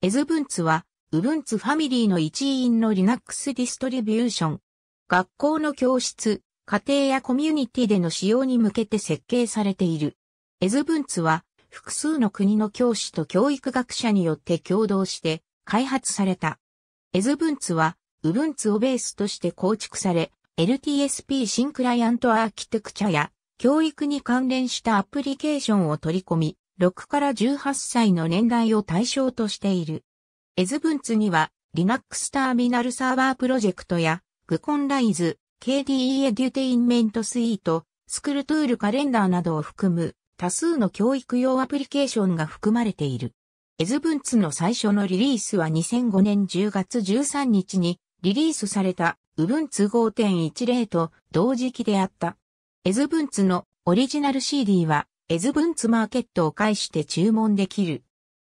エズブンツは、ウブンツファミリーの一員のリナックスディストリビューション。学校の教室、家庭やコミュニティでの使用に向けて設計されている。エズブンツは、複数の国の教師と教育学者によって共同して開発された。エズブンツは、ウブンツをベースとして構築され、LTSP 新クライアントアーキテクチャや教育に関連したアプリケーションを取り込み、6から18歳の年代を対象としている。エズブンツには、Linux ターミナルサーバープロジェクトや、グコンライズ、KDE エデュテインメントスイート、スクルトゥールカレンダーなどを含む多数の教育用アプリケーションが含まれている。エズブンツの最初のリリースは2005年10月13日にリリースされた Ubuntu 5.10と同時期であった。エズブンツのオリジナル CD はエズブンツマーケットを介して注文できる。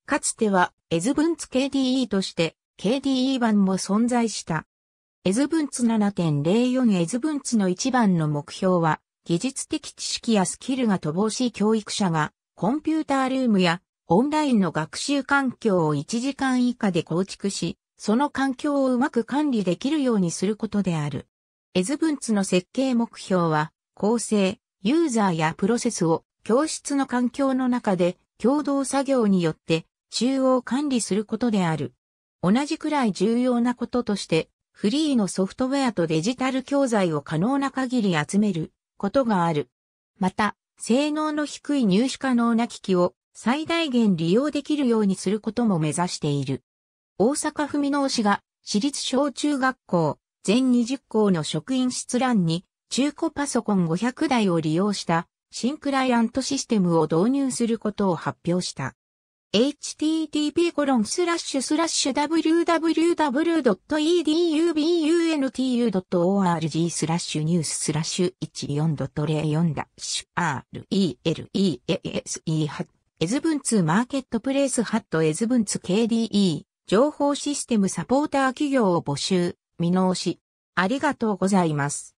かつては、エズブンツ KDE として、KDE 版も存在した。エズブンツ7.04エズブンツの一番の目標は、技術的知識やスキルが乏しい教育者が、コンピュータールームやオンラインの学習環境を1時間以下で構築し、その環境をうまく管理できるようにすることである。エズブンツの設計目標は、構成、ユーザーやプロセスを教室の環境の中で共同作業によって中央管理することである。同じくらい重要なこととして、フリーのソフトウェアとデジタル教材を可能な限り集めることがある。また、性能の低い入手可能な機器を最大限利用できるようにすることも目指している。大阪府箕面市が私立小中学校全20校の職員室欄に中古パソコン500台を利用した新クライアントシステムを導入することを発表した。http://www.edubuntu.org スラッシュニューススラッシュ14.04ダッシュ RELEASE ハ t エズブンツマーケットプレイスハットエズブンツ KDE 情報システムサポーター企業を募集、見直し。ありがとうございます。